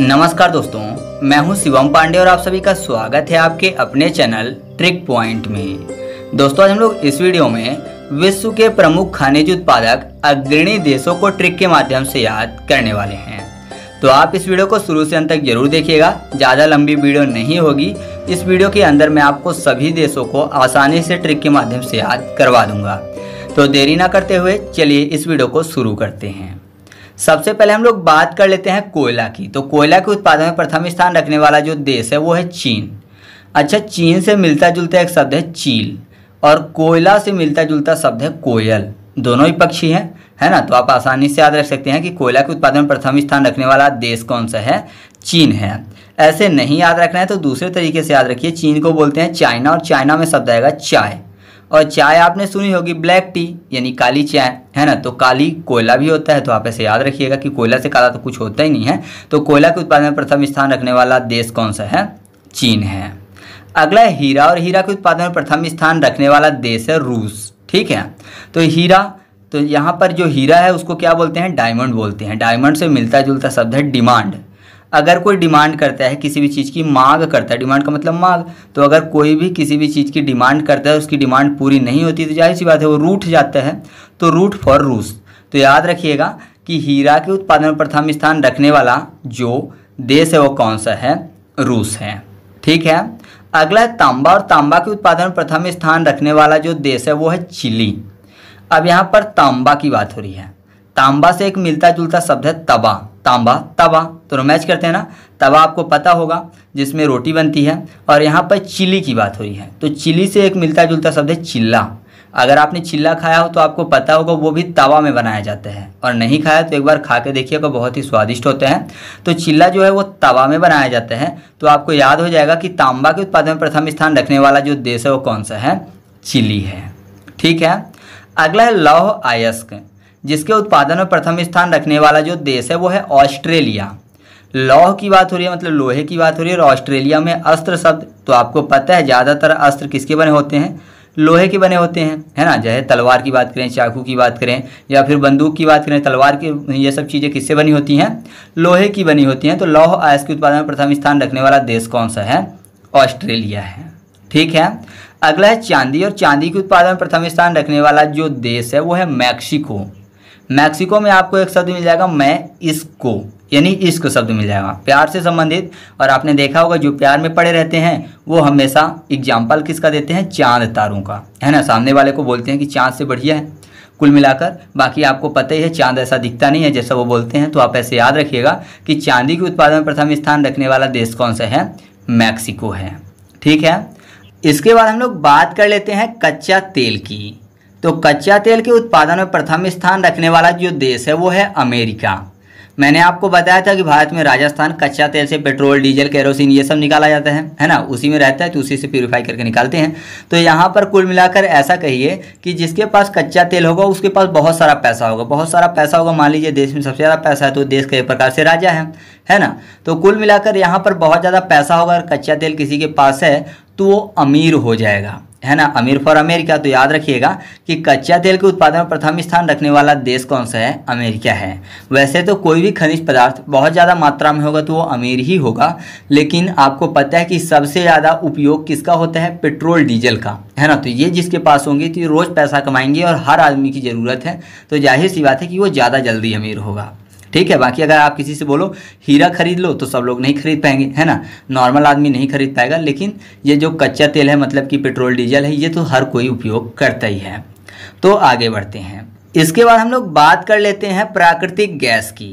नमस्कार दोस्तों मैं हूं शिवम पांडे और आप सभी का स्वागत है आपके अपने चैनल ट्रिक पॉइंट में दोस्तों आज हम लोग इस वीडियो में विश्व के प्रमुख खनिज उत्पादक अग्रणी देशों को ट्रिक के माध्यम से याद करने वाले हैं तो आप इस वीडियो को शुरू से अंत तक जरूर देखिएगा ज़्यादा लंबी वीडियो नहीं होगी इस वीडियो के अंदर मैं आपको सभी देशों को आसानी से ट्रिक के माध्यम से याद करवा दूंगा तो देरी ना करते हुए चलिए इस वीडियो को शुरू करते हैं सबसे पहले हम लोग बात कर लेते हैं कोयला की तो कोयला के उत्पादन में प्रथम स्थान रखने वाला जो देश है वो है चीन अच्छा चीन से मिलता जुलता एक शब्द है चील और कोयला से मिलता जुलता शब्द है कोयल दोनों ही पक्षी हैं है ना तो आप आसानी से याद रख सकते हैं कि कोयला के उत्पादन में प्रथम स्थान रखने वाला देश कौन सा है चीन है ऐसे नहीं याद रखना है तो दूसरे तरीके से याद रखिए चीन को बोलते हैं चाइना और चाइना में शब्द आएगा चाय और चाय आपने सुनी होगी ब्लैक टी यानी काली चाय है ना तो काली कोयला भी होता है तो आप ऐसे याद रखिएगा कि कोयला से काला तो कुछ होता ही नहीं है तो कोयला के उत्पादन में प्रथम स्थान रखने वाला देश कौन सा है चीन है अगला है हीरा और हीरा के उत्पादन में प्रथम स्थान रखने वाला देश है रूस ठीक है तो हीरा तो यहाँ पर जो हीरा है उसको क्या बोलते हैं डायमंड बोलते हैं डायमंड से मिलता जुलता शब्द है डिमांड अगर कोई डिमांड करता है किसी भी चीज़ की मांग करता है डिमांड का मतलब मांग तो अगर कोई भी किसी भी चीज़ की डिमांड करता है उसकी डिमांड पूरी नहीं होती तो जाहिर सी बात है वो रूठ जाता है तो रूट फॉर रूस तो याद रखिएगा कि हीरा के उत्पादन में प्रथम स्थान रखने वाला जो देश है वो कौन सा है रूस है ठीक है अगला है तांबा और तांबा के उत्पादन में प्रथम स्थान रखने वाला जो देश है वो है चिली अब यहाँ पर तांबा की बात हो रही है तांबा से एक मिलता जुलता शब्द है तबा तांबा तवा दोनों तो मैच करते हैं ना तवा आपको पता होगा जिसमें रोटी बनती है और यहाँ पर चिली की बात हो रही है तो चिली से एक मिलता जुलता शब्द है चिल्ला अगर आपने चिल्ला खाया हो तो आपको पता होगा वो भी तवा में बनाया जाता है और नहीं खाया तो एक बार खा के देखिएगा तो बहुत ही स्वादिष्ट होते हैं तो चिल्ला जो है वो तवा में बनाया जाता है तो आपको याद हो जाएगा कि तांबा के उत्पादन में प्रथम स्थान रखने वाला जो देश है वो कौन सा है चिली है ठीक है अगला है लौह आयस्क जिसके उत्पादन में प्रथम स्थान रखने वाला जो देश है वो है ऑस्ट्रेलिया लौह की बात हो रही है मतलब लोहे की बात हो रही है और ऑस्ट्रेलिया में अस्त्र शब्द तो आपको पता है ज़्यादातर अस्त्र किसके बने होते हैं लोहे के बने होते हैं है ना चाहे तलवार की बात करें चाकू की बात करें या फिर बंदूक की बात करें तलवार की ये सब चीज़ें किससे बनी होती हैं लोहे की बनी होती हैं तो लौह आयस के उत्पादन में प्रथम स्थान रखने वाला देश कौन सा है ऑस्ट्रेलिया है ठीक है अगला है चांदी और चांदी के उत्पादन में प्रथम स्थान रखने वाला जो देश है वो है मैक्सिको मैक्सिको में आपको एक शब्द मिल जाएगा मैं इसको यानी इश्क शब्द मिल जाएगा प्यार से संबंधित और आपने देखा होगा जो प्यार में पड़े रहते हैं वो हमेशा एग्जाम्पल किसका देते हैं चांद तारों का है ना सामने वाले को बोलते हैं कि चांद से बढ़िया है कुल मिलाकर बाकी आपको पता ही है चांद ऐसा दिखता नहीं है जैसा वो बोलते हैं तो आप ऐसे याद रखिएगा कि चांदी के उत्पादन में प्रथम स्थान रखने वाला देश कौन सा है मैक्सिको है ठीक है इसके बाद हम लोग बात कर लेते हैं कच्चा तेल की तो कच्चा तेल के उत्पादन में प्रथम स्थान रखने वाला जो देश है वो है अमेरिका मैंने आपको बताया था कि भारत में राजस्थान कच्चा तेल से पेट्रोल डीजल केरोसिन ये सब निकाला जाता है है ना उसी में रहता है तो उसी से प्योरीफाई करके निकालते हैं तो यहाँ पर कुल मिलाकर ऐसा कहिए कि जिसके पास कच्चा तेल होगा उसके पास बहुत सारा पैसा होगा बहुत सारा पैसा होगा मान लीजिए देश में सबसे ज़्यादा पैसा है तो देश कई प्रकार से राजा है है ना तो कुल मिलाकर यहाँ पर बहुत ज़्यादा पैसा होगा अगर कच्चा तेल किसी के पास है तो वो अमीर हो जाएगा है ना अमीर फॉर अमेरिका तो याद रखिएगा कि कच्चा तेल के उत्पादन में प्रथम स्थान रखने वाला देश कौन सा है अमेरिका है वैसे तो कोई भी खनिज पदार्थ बहुत ज़्यादा मात्रा में होगा तो वो अमीर ही होगा लेकिन आपको पता है कि सबसे ज़्यादा उपयोग किसका होता है पेट्रोल डीजल का है ना तो ये जिसके पास होंगे तो ये रोज़ पैसा कमाएंगे और हर आदमी की ज़रूरत है तो जाहिर सी बात है कि वो ज़्यादा जल्दी अमीर होगा ठीक है बाकी अगर आप किसी से बोलो हीरा खरीद लो तो सब लोग नहीं खरीद पाएंगे है ना नॉर्मल आदमी नहीं खरीद पाएगा लेकिन ये जो कच्चा तेल है मतलब कि पेट्रोल डीजल है ये तो हर कोई उपयोग करता ही है तो आगे बढ़ते हैं इसके बाद हम लोग बात कर लेते हैं प्राकृतिक गैस की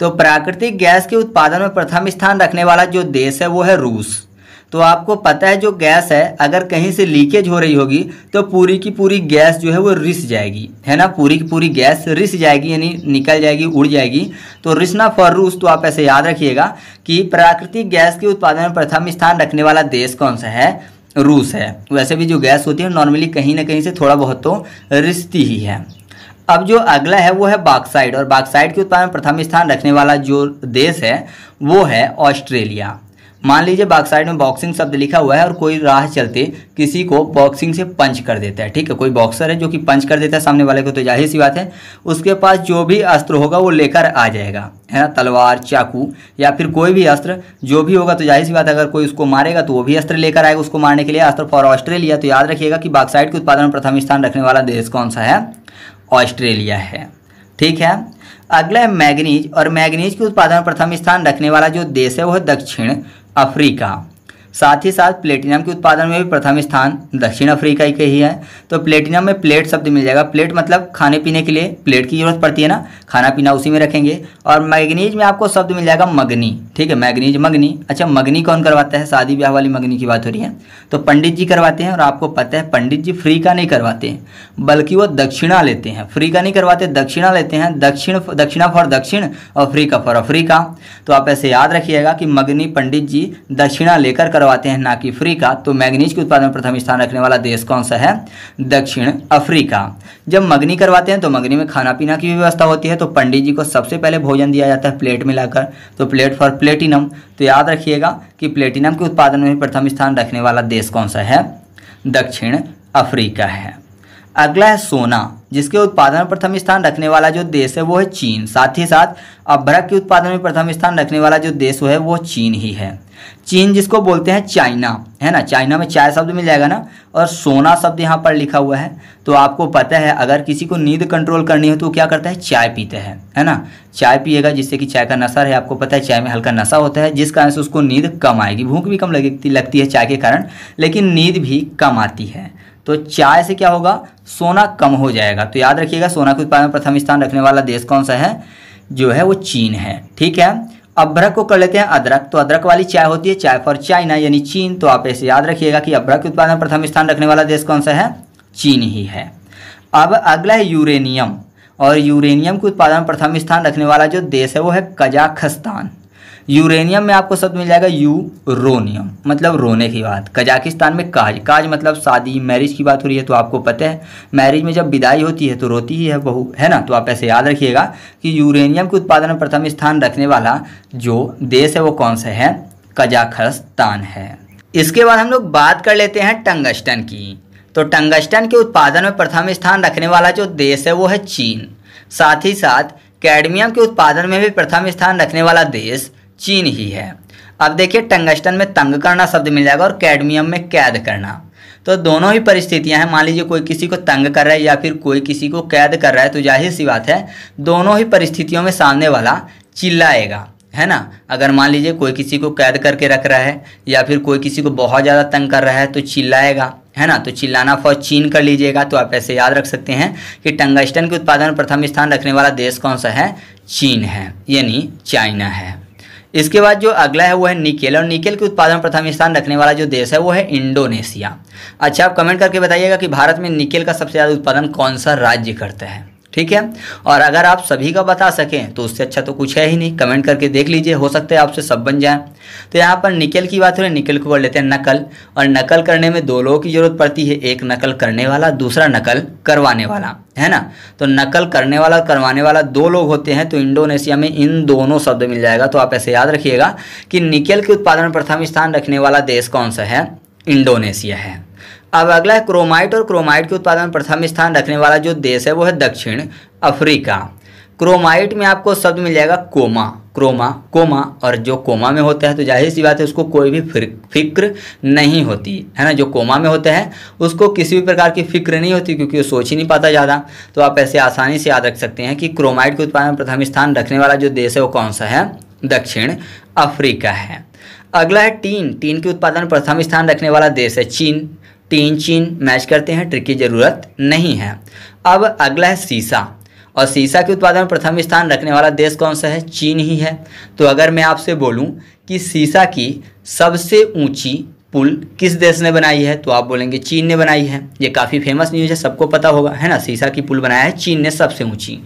तो प्राकृतिक गैस के उत्पादन में प्रथम स्थान रखने वाला जो देश है वो है रूस तो आपको पता है जो गैस है अगर कहीं से लीकेज हो रही होगी तो पूरी की पूरी गैस जो है वो रिस जाएगी है ना पूरी की पूरी गैस रिस जाएगी यानी निकल जाएगी उड़ जाएगी तो रिसना फॉर रूस तो आप ऐसे याद रखिएगा कि प्राकृतिक गैस के उत्पादन में प्रथम स्थान रखने वाला देश कौन सा है रूस है वैसे भी जो गैस होती है नॉर्मली कहीं ना कहीं से थोड़ा बहुत तो रिसती ही है अब जो अगला है वो है बाक्साइड और बाक्साइड के उत्पादन प्रथम स्थान रखने वाला जो देश है वो है ऑस्ट्रेलिया मान लीजिए बाक्साइड में बॉक्सिंग शब्द लिखा हुआ है और कोई राह चलते किसी को बॉक्सिंग से पंच कर देता है ठीक है कोई बॉक्सर है जो कि पंच कर देता है सामने वाले को तो जाहिर सी बात है उसके पास जो भी अस्त्र होगा वो लेकर आ जाएगा है ना तलवार चाकू या फिर कोई भी अस्त्र जो भी होगा तो जाहिर सी बात है अगर कोई उसको मारेगा तो वो भी अस्त्र लेकर आएगा उसको मारने के लिए अस्त्र फॉर ऑस्ट्रेलिया तो याद रखिएगा कि बाक्साइड के उत्पादन में प्रथम स्थान रखने वाला देश कौन सा है ऑस्ट्रेलिया है ठीक है अगला है मैग्नीज और मैग्नीज के उत्पादन में प्रथम स्थान रखने वाला जो देश है वो है दक्षिण África साथ ही साथ प्लेटिनम के उत्पादन में भी प्रथम स्थान दक्षिण अफ्रीका के ही है तो प्लेटिनम में प्लेट शब्द मिल जाएगा प्लेट मतलब खाने पीने के लिए प्लेट की जरूरत पड़ती है ना खाना पीना उसी में रखेंगे और मैग्नीज में आपको शब्द मिल जाएगा मगनी ठीक है मैग्नीज मगनी अच्छा मगनी कौन करवाता है शादी ब्याह वाली मगनी की बात हो रही है तो पंडित जी करवाते हैं और आपको पता है पंडित जी फ्री का नहीं करवाते हैं बल्कि वो दक्षिणा लेते हैं फ्री का नहीं करवाते दक्षिणा लेते हैं दक्षिण दक्षिणा फॉर दक्षिण और फ्री का फॉर अफ्रीका तो आप ऐसे याद रखिएगा कि मगनी पंडित जी दक्षिणा लेकर करवाते हैं ना कि फ्री का तो मैग्नीज के उत्पादन में प्रथम स्थान रखने वाला देश कौन सा है दक्षिण अफ्रीका जब मगनी करवाते हैं तो मगनी में खाना पीना की व्यवस्था होती है तो पंडित जी को सबसे पहले भोजन दिया जाता है प्लेट मिलाकर तो प्लेट फॉर प्लेटिनम तो याद रखिएगा कि प्लेटिनम के उत्पादन में प्रथम स्थान रखने वाला देश कौन सा है दक्षिण अफ्रीका है अगला है सोना जिसके उत्पादन में प्रथम स्थान रखने वाला जो देश है वो है चीन साथ ही साथ अभ्रक के उत्पादन में प्रथम स्थान रखने वाला जो देश है वो चीन ही है चीन जिसको बोलते हैं चाइना है ना चाइना में चाय शब्द मिल जाएगा ना और सोना शब्द यहाँ पर लिखा हुआ है तो आपको पता है अगर किसी को नींद कंट्रोल करनी हो तो क्या करता है चाय पीते हैं है ना चाय पिएगा जिससे कि चाय का नशा है आपको पता है चाय में हल्का नशा होता है जिस कारण से उसको नींद कम आएगी भूख भी कम लगती लगती है चाय के कारण लेकिन नींद भी कम आती है तो चाय से क्या होगा सोना कम हो जाएगा जाएगा तो याद रखिएगा सोना के उत्पादन में प्रथम स्थान रखने वाला देश कौन सा है जो है वो चीन है ठीक है अभ्रक को कर लेते हैं अदरक तो अदरक वाली चाय होती है चाय फॉर चाइना यानी चीन तो आप ऐसे याद रखिएगा कि अभ्रक उत्पादन प्रथम स्थान रखने वाला देश कौन सा है चीन ही है अब अगला है यूरेनियम और यूरेनियम के उत्पादन प्रथम स्थान रखने वाला जो देश है वो है कजाखस्तान यूरेनियम में आपको शब्द मिल जाएगा यू रोनियम मतलब रोने की बात कजाकिस्तान में काज काज मतलब शादी मैरिज की बात हो रही है तो आपको पता है मैरिज में जब विदाई होती है तो रोती ही है बहू है ना तो आप ऐसे याद रखिएगा कि यूरेनियम के उत्पादन में प्रथम स्थान रखने वाला जो देश है वो कौन सा है कजाखस्तान है इसके बाद हम लोग बात कर लेते हैं टंगस्टन की तो टंगस्टन के उत्पादन में प्रथम स्थान रखने वाला जो देश है वो है चीन साथ ही साथ कैडमियम के उत्पादन में भी प्रथम स्थान रखने वाला देश चीन ही है अब देखिए टंगस्टन में तंग करना शब्द मिल जाएगा और कैडमियम में कैद करना तो दोनों ही परिस्थितियां हैं मान लीजिए कोई किसी को तंग कर रहा है या फिर कोई किसी को कैद कर रहा है तो जाहिर सी बात है दोनों ही परिस्थितियों में सामने वाला चिल्लाएगा है ना अगर मान लीजिए कोई किसी को कैद करके रख रहा है या फिर कोई किसी को बहुत ज़्यादा तंग कर रहा है तो चिल्लाएगा है ना तो चिल्लाना फॉर चीन कर लीजिएगा तो आप ऐसे याद रख सकते हैं कि टंगस्टन के उत्पादन प्रथम स्थान रखने वाला देश कौन सा है चीन है यानी चाइना है इसके बाद जो अगला है वो है निकेल और निकेल के उत्पादन प्रथम स्थान रखने वाला जो देश है वो है इंडोनेशिया अच्छा आप कमेंट करके बताइएगा कि भारत में निकेल का सबसे ज़्यादा उत्पादन कौन सा राज्य करता है ठीक है और अगर आप सभी का बता सकें तो उससे अच्छा तो कुछ है ही नहीं कमेंट करके देख लीजिए हो सकता है आपसे सब बन जाए तो यहाँ पर निकल की बात हो रही है निकल को कर लेते हैं नकल और नकल करने में दो लोगों की ज़रूरत पड़ती है एक नकल करने वाला दूसरा नकल करवाने वाला है ना तो नकल करने वाला करवाने वाला दो लोग होते हैं तो इंडोनेशिया में इन दोनों शब्द मिल जाएगा तो आप ऐसे याद रखिएगा कि निकल के उत्पादन प्रथम स्थान रखने वाला देश कौन सा है इंडोनेशिया है अब अगला है क्रोमाइट और क्रोमाइट के उत्पादन प्रथम स्थान रखने वाला जो देश है वो है दक्षिण अफ्रीका क्रोमाइट में आपको शब्द मिल जाएगा कोमा क्रोमा कोमा और जो कोमा में होता है तो जाहिर सी बात है उसको कोई भी फिक्र नहीं होती है ना जो कोमा में होता है उसको किसी भी प्रकार की फिक्र नहीं होती क्योंकि वो सोच ही नहीं पाता ज़्यादा तो आप ऐसे आसानी से याद रख सकते हैं कि क्रोमाइट के उत्पादन प्रथम स्थान रखने वाला जो देश है वो कौन सा है दक्षिण अफ्रीका है अगला है टीन टीन के उत्पादन प्रथम स्थान रखने वाला देश है चीन तीन चीन मैच करते हैं ट्रिक की ज़रूरत नहीं है अब अगला है शीशा और शीशा के उत्पादन में प्रथम स्थान रखने वाला देश कौन सा है चीन ही है तो अगर मैं आपसे बोलूं कि शीशा की सबसे ऊंची पुल किस देश ने बनाई है तो आप बोलेंगे चीन ने बनाई है ये काफ़ी फेमस न्यूज़ है सबको पता होगा है ना शीशा की पुल बनाया है चीन ने सबसे ऊंची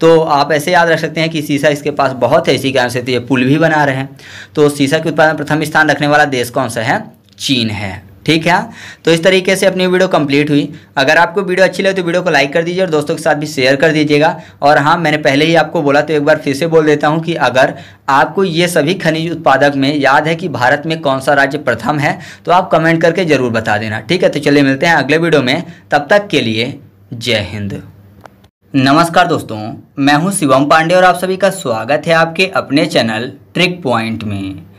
तो आप ऐसे याद रख सकते हैं कि शीशा इसके पास बहुत है इसी कारण से तो ये पुल भी बना रहे हैं तो शीशा के उत्पादन प्रथम स्थान रखने वाला देश कौन सा है चीन है ठीक है तो इस तरीके से अपनी वीडियो कंप्लीट हुई अगर आपको वीडियो अच्छी लगे तो वीडियो को लाइक कर दीजिए और दोस्तों के साथ भी शेयर कर दीजिएगा और हाँ मैंने पहले ही आपको बोला तो एक बार फिर से बोल देता हूँ कि अगर आपको ये सभी खनिज उत्पादक में याद है कि भारत में कौन सा राज्य प्रथम है तो आप कमेंट करके ज़रूर बता देना ठीक है तो चलिए मिलते हैं अगले वीडियो में तब तक के लिए जय हिंद नमस्कार दोस्तों मैं हूँ शिवम पांडे और आप सभी का स्वागत है आपके अपने चैनल ट्रिक पॉइंट में